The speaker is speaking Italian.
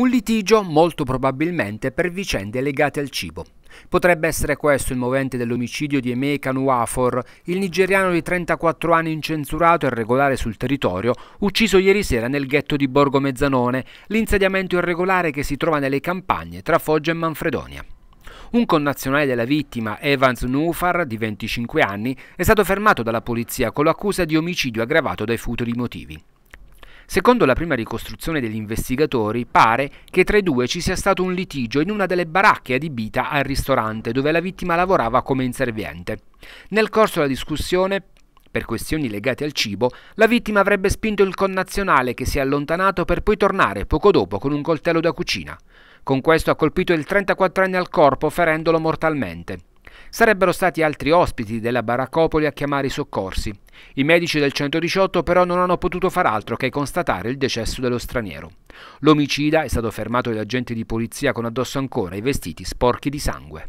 Un litigio molto probabilmente per vicende legate al cibo. Potrebbe essere questo il movente dell'omicidio di Emeka Nuafor, il nigeriano di 34 anni incensurato e regolare sul territorio, ucciso ieri sera nel ghetto di Borgo Mezzanone, l'insediamento irregolare che si trova nelle campagne tra Foggia e Manfredonia. Un connazionale della vittima, Evans Nufar, di 25 anni, è stato fermato dalla polizia con l'accusa di omicidio aggravato dai futuri motivi. Secondo la prima ricostruzione degli investigatori, pare che tra i due ci sia stato un litigio in una delle baracche adibita al ristorante dove la vittima lavorava come inserviente. Nel corso della discussione, per questioni legate al cibo, la vittima avrebbe spinto il connazionale che si è allontanato per poi tornare poco dopo con un coltello da cucina. Con questo ha colpito il 34enne al corpo ferendolo mortalmente. Sarebbero stati altri ospiti della baraccopoli a chiamare i soccorsi. I medici del 118 però non hanno potuto far altro che constatare il decesso dello straniero. L'omicida è stato fermato dagli agenti di polizia con addosso ancora i vestiti sporchi di sangue.